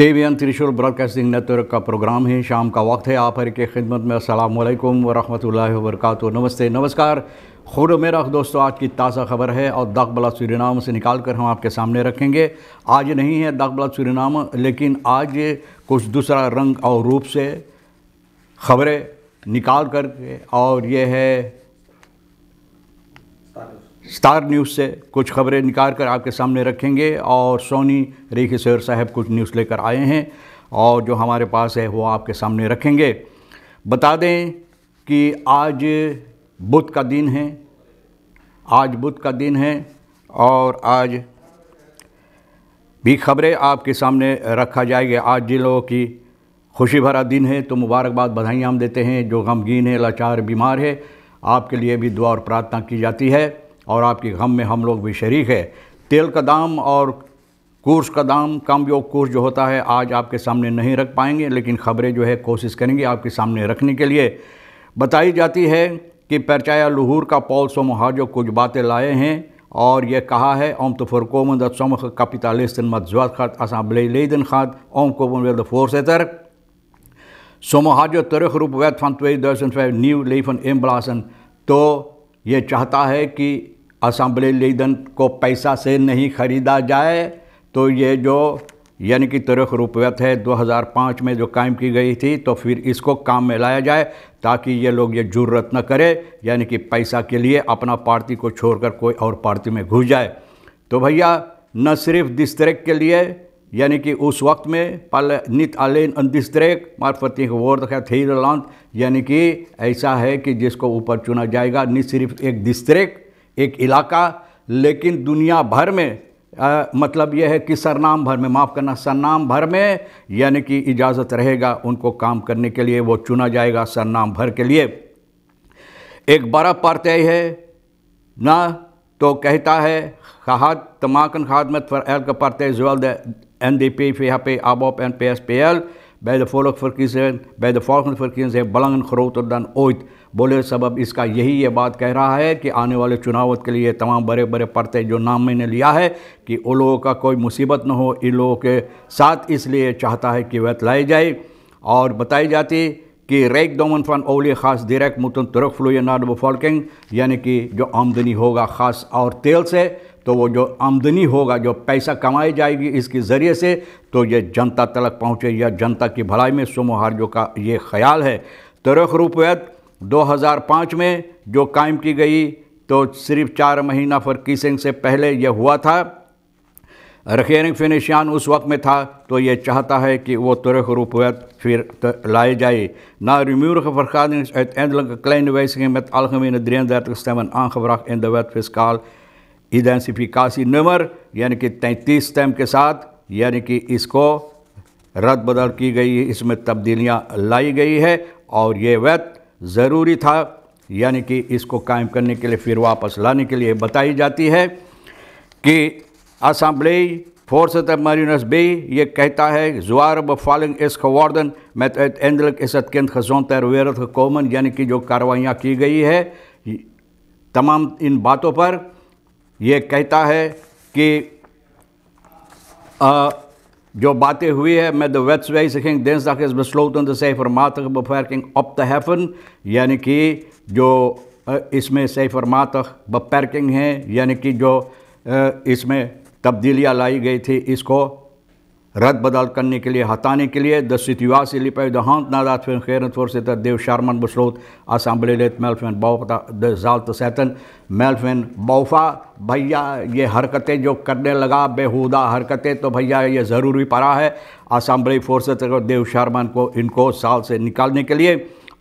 We N Thrissur broadcasting network का programme है शाम का वक्त है आप हर की खिदमत में अस्सलाम वरह वरक नमस्ते नमस्कार खुद मेरा दोस्तों आज की ताज़ा खबर है और दाकबला सूरीनाम से निकाल कर हम आपके सामने रखेंगे आज नहीं है दाकबला सूरीनाम लेकिन आज कुछ दूसरा रंग और रूप से खबरें निकाल कर और यह है स्टार न्यूज़ से कुछ खबरें निकाल कर आपके सामने रखेंगे और सोनी रेखी सैर साहब कुछ न्यूज़ लेकर आए हैं और जो हमारे पास है वो आपके सामने रखेंगे बता दें कि आज बुध का दिन है आज बुध का दिन है और आज भी खबरें आपके सामने रखा जाएगा आज जिन लोगों की खुशी भरा दिन है तो मुबारकबाद बधाइयाँ हम देते हैं जो गमगीन है लाचार बीमार है आपके लिए भी दुआ और प्रार्थना की जाती है और आपके गम में हम लोग भी शरीक है तेल का दाम और कोर्स का दाम कम योग कोर्स जो होता है आज आपके सामने नहीं रख पाएंगे लेकिन ख़बरें जो है कोशिश करेंगे आपके सामने रखने के लिए बताई जाती है कि परचाया लहूर का पॉल सो महाजो कुछ बातें लाए हैं और यह कहा है ओम तो फुरकोम दम कपितालिस्तिन मजवात खात असम्बलेदन खात ओम कोम फोर्स एतर सोमो हाजो तरख रूप वैत फन फैव न्यू लेफन एम्बलासन तो ये चाहता है कि असम्बली लीडन को पैसा से नहीं ख़रीदा जाए तो ये जो यानी कि तरख रुपयत है 2005 में जो कायम की गई थी तो फिर इसको काम में लाया जाए ताकि ये लोग ये जरूरत न करें यानी कि पैसा के लिए अपना पार्टी को छोड़कर कोई और पार्टी में घुस जाए तो भैया न सिर्फ दिस्तरेक के लिए यानी कि उस वक्त में पल नित अलेन अंदिस्तरेक मार्फती वोर्द का थे यानी कि ऐसा है कि जिसको ऊपर चुना जाएगा न सिर्फ एक दिस्तरेक एक इलाका लेकिन दुनिया भर में आ, मतलब यह है कि सरनाम भर में माफ़ करना सरनाम भर में यानी कि इजाज़त रहेगा उनको काम करने के लिए वो चुना जाएगा सरनाम भर के लिए एक बड़ा परतय है ना तो कहता है खाद तमाकन में फर एल का परतय जवल एन डी पी फी पे आबोप एन पी एस पी एल bij de volksverkiezingen, bij de volgende verkiezingen belangen groter dan ooit बोले सबब इसका यही ये बात कह रहा है कि आने वाले चुनाव के लिए तमाम बड़े बड़े पर्ते जो नाम मैंने लिया है कि उन लोगों का कोई मुसीबत न हो इन लोगों के साथ इसलिए चाहता है कि वतलाई जाए और बताई जाती कि rijkdommen van ओली खास direct moeten terugvloeien फ्लू de bevolking यानी कि जो आमदनी होगा खास और तेल से तो वो जो आमदनी होगा जो पैसा कमाई जाएगी इसके ज़रिए से तो ये जनता तलक पहुँचे या जनता की भलाई में जो का ये ख्याल है तरख रुपयत 2005 में जो कायम की गई तो सिर्फ चार महीना फरकी सिंह से पहले यह हुआ था रखेरिंग फिनिशियान उस वक्त में था तो ये चाहता है कि वो तुरख रूप फिर लाए जाए ना रिम्यूर vergadering is uiteindelijk een kleine wijziging met algemene 33 stemmen aangebracht in de wet fiscaal identificatienummer, यानी कि तैंतीस स्टैम के साथ यानी कि इसको रद्द बदल की गई है इसमें तब्दीलियाँ लाई गई है और ये वैत ज़रूरी था यानी कि इसको कायम करने के लिए फिर वापस लाने के लिए बताई जाती है कि असम्बली फोर्सत मरीनस बे ये कहता है जुआर ब फॉलिंग इस मैं तो एंदलक इसत किंद खजों तर वेरत कौमन यानी कि जो कार्रवाइयाँ की गई है तमाम इन बातों पर ये कहता है कि आ, जो बातें हुई है मैं द वेट्स वे सिखिंग देंस तक इस बसलोतन द सैफर मात बफैरकिंग अप द हैफन यानी कि जो इसमें सैफर मात बपैरकिंग है यानी कि जो इसमें तब्दीलियाँ लाई गई थी इसको रद्द बदल करने के लिए हटाने के लिए द situatie liep uit de hand nadat hun gerendvoorzitter Dave Sharman besloot लेत Melvin Bouva de zaal te zetten. भैया ये हरकतें जो करने लगा बेहुदा हरकतें तो भैया ये ज़रूरी पड़ा है असम्बली फोर्स तो देव शारमन को इनको साल से निकालने के लिए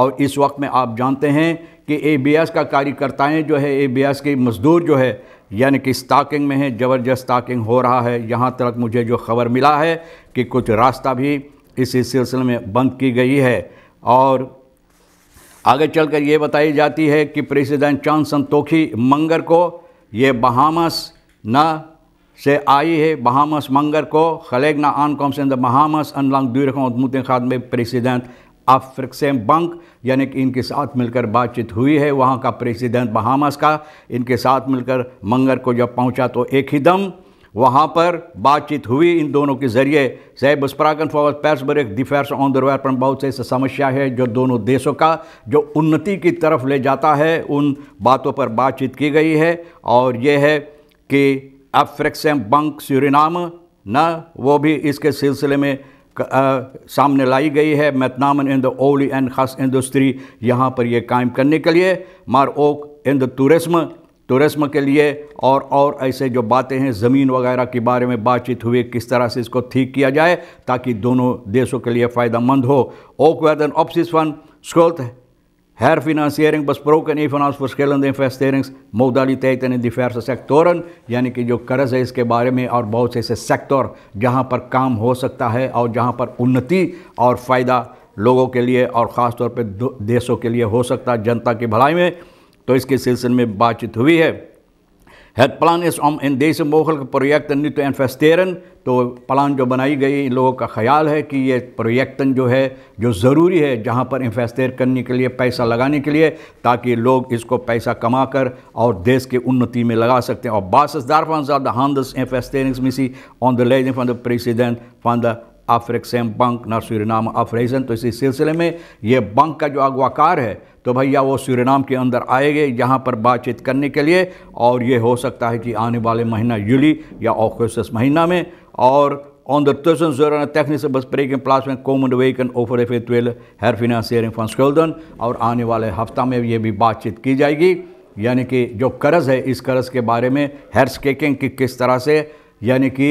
और इस वक्त में आप जानते हैं कि ए का कार्यकर्ताएँ जो है ए की मजदूर जो है यानी कि स्टाकिंग में है ज़बरदस्त स्टाकिंग हो रहा है यहाँ तक मुझे जो खबर मिला है कि कुछ रास्ता भी इसी सिलसिले में बंद की गई है और आगे चलकर ये बताई जाती है कि प्रेसिडेंट चांद संतोखी मंगर को ये बहामस न से आई है बहामस मंगर को खलेगना आन कॉम्स इन द बहामस अनलंग दूरखों मुतखाद में प्रेसिडेंट आफ्रिक्सेम बंक यानी कि इनके साथ मिलकर बातचीत हुई है वहाँ का प्रेसिडेंट बहामास का इनके साथ मिलकर मंगर को जब पहुँचा तो एक ही दम वहाँ पर बातचीत हुई इन दोनों के जरिए सैब स्प्राकन फॉर पैसबरिक डिफेंस ऑन दरवार पर बहुत से समस्या है जो दोनों देशों का जो उन्नति की तरफ ले जाता है उन बातों पर बातचीत की गई है और यह है कि अफ्रिक्सम बंक सूरीनाम न वो भी इसके सिलसिले में सामने लाई गई है मेतनाम इन द ओली एंड खास इंडस्ट्री यहाँ पर ये कायम करने के लिए मार ओक इन द टूरिज्म टूरिज्म के लिए और और ऐसे जो बातें हैं ज़मीन वगैरह के बारे में बातचीत हुई किस तरह से इसको ठीक किया जाए ताकि दोनों देशों के लिए फ़ायदा मंद हो ओक वैदन ऑप्सिस वन स्कोल्थ herfinanciering besproken, evenals verschillende investeringsmodaliteiten in diverse sectoren यानी कि जो कर्ज है इसके बारे में और बहुत से ऐसे सेक्टर जहाँ पर काम हो सकता है और जहाँ पर उन्नति और फ़ायदा लोगों के लिए और ख़ास तौर पर देशों के लिए हो सकता है जनता की भलाई में तो इसके सिलसिले में बातचीत हुई है Het plan is om in deze mogelijke projecten nu te investeren तो प्लान जो बनाई गई लोगों का ख्याल है कि ये प्रोजेक्टन जो है जो ज़रूरी है जहाँ पर इन्वेस्टेर करने के लिए पैसा लगाने के लिए ताकि लोग इसको पैसा कमा कर और देश के उन्नति में लगा सकते हैं और बासस दार फंड ज़्यादा हांदस इन्वेस्टेरिंग्स मिसी ऑन द लेजिंग फॉन द प्रेसिडेंट फॉन द आफ्रिक्सेम बंक ना सूरीनाम ऑपरेशन तो इसी सिलसिले में ये बंक का जो अगवाकार है तो भैया वो सूरीनाम के अंदर आएंगे यहाँ पर बातचीत करने के लिए और ये हो सकता है कि आने वाले महीना जुली या ऑगस्ट महीना में और ondertussen zullen er technische besprekingen plaatsvinden komende weken over eventuele herfinanciering van schulden. और आने वाले हफ्ता में ये भी बातचीत की जाएगी यानी कि जो कर्ज है इस कर्ज के बारे में हेयर स्केकिंग की किस तरह से यानी कि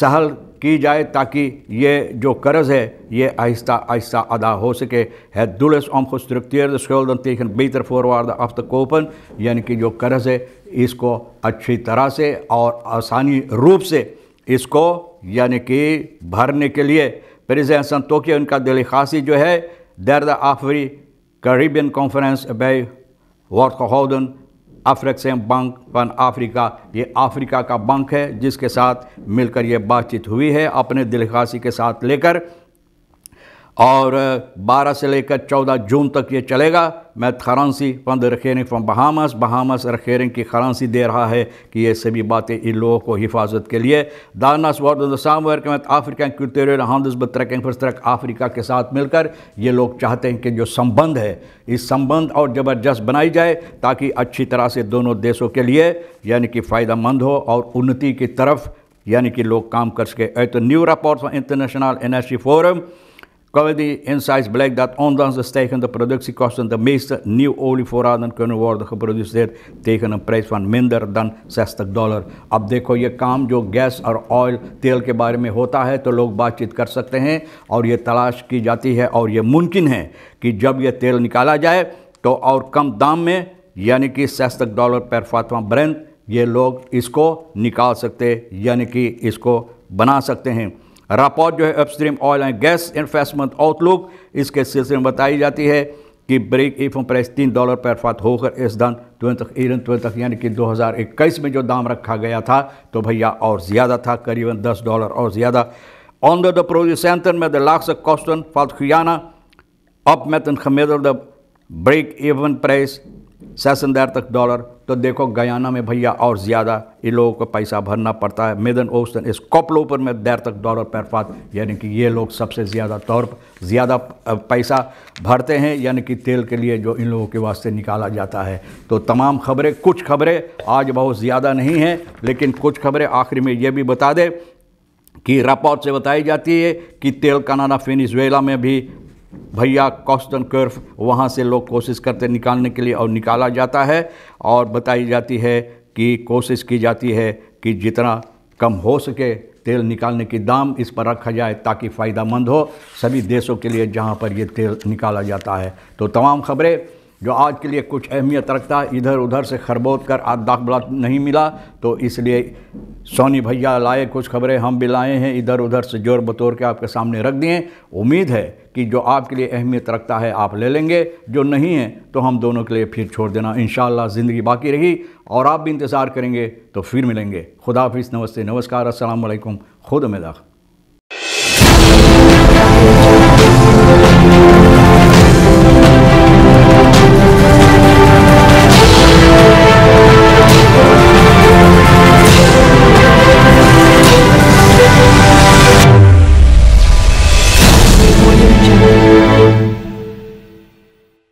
सहल की जाए ताकि ये जो कर्ज़ है ये आहिस्ता आहिस्ता अदा हो सके है दुलस ओम खुश gestructureerde schulden tegen betere voorwaarden af यानी कि जो कर्ज़ है इसको अच्छी तरह से और आसानी रूप से इसको यानी कि भरने के लिए प्रेजेंस तोके उनका दिल खासी जो है दर्द आफरी करीबियन कॉन्फ्रेंस बे वॉर्क अफ्रक्सम बैंक पन अफ्रीका ये अफ्रीका का बैंक है जिसके साथ मिलकर ये बातचीत हुई है अपने दिलखासी के साथ लेकर और 12 से लेकर 14 जून तक ये चलेगा मैं खरांसी फंद रखेरिंग फ्रॉम बहामस बहामस रखेरिंग की खरांसी दे रहा है कि ये सभी बातें इन लोगों को हिफाजत के लिए दानास वार्ड सामवर के मत अफ्रीका क्यूटेरियल हाउंडस बत्रकिंग फस्तरक अफ्रीका के साथ मिलकर ये लोग चाहते हैं कि जो संबंध है इस संबंध और ज़बरदस्त बनाई जाए ताकि अच्छी तरह से दोनों देशों के लिए यानी कि फ़ायदा मंद हो और उन्नति की तरफ यानी कि लोग काम कर सके तो न्यू रापोर्ट international energy forum Quality Insights blijkt dat ondanks de stijgende productiekosten de meeste olievoorraden kunnen worden geproduceerd tegen een prijs van minder dan 60 dollar अब देखो ये काम जो गैस और ऑयल तेल के बारे में होता है तो लोग बातचीत kar sakte हैं aur ye talash ki jati hai, aur ye मुमकिन hai, ki jab ye tel nikala jaye, to aur kam dam में yani ki 60 dollar per fatwa brand, ye log isko nikal sakte, yani ki isko bana sakte हैं Rapport upstream oil and gas investment outlook iske session mein batayi jati is ki break even price $3 per fat ho kar is dan 2021 January ke 2021 mein jo dam rakha gaya tha to bhaiya aur zyada tha under the producer center with the laxer cost in Falk Guyana met een gemiddelde break even price देर तक dollar तो देखो Guyana में भैया और ज़्यादा इन लोगों को पैसा भरना पड़ता है मेदन ओस्तन इस कपलों पर में देर तक डॉलर पैरफात यानी कि ये लोग सबसे ज़्यादा तौर पर ज़्यादा पैसा भरते हैं यानी कि तेल के लिए जो इन लोगों के वास्ते निकाला जाता है तो तमाम खबरें कुछ खबरें आज बहुत ज़्यादा नहीं हैं लेकिन कुछ खबरें आखिर में ये भी बता दें कि रपोर्ट से बताई जाती है कि तेल कनाना फिनिजवेला में भी भैया कॉस्टन कर्फ वहाँ से लोग कोशिश करते निकालने के लिए और निकाला जाता है और बताई जाती है कि कोशिश की जाती है कि जितना कम हो सके तेल निकालने की दाम इस पर रखा जाए ताकि फ़ायदा मंद हो सभी देशों के लिए जहाँ पर ये तेल निकाला जाता है तो तमाम खबरें जो आज के लिए कुछ अहमियत रखता है इधर उधर से खरबोत कर दाखिला नहीं मिला तो इसलिए सोनी भैया लाए कुछ खबरें हम भी लाए हैं इधर उधर से जोर बतौर के आपके सामने रख दिए उम्मीद है कि जो आपके लिए अहमियत रखता है आप ले लेंगे जो नहीं है तो हम दोनों के लिए फिर छोड़ देना इन ज़िंदगी बाकी रही और आप भी इंतज़ार करेंगे तो फिर मिलेंगे खुदाफिस नमस्ते नमस्कार असलकुम खुद में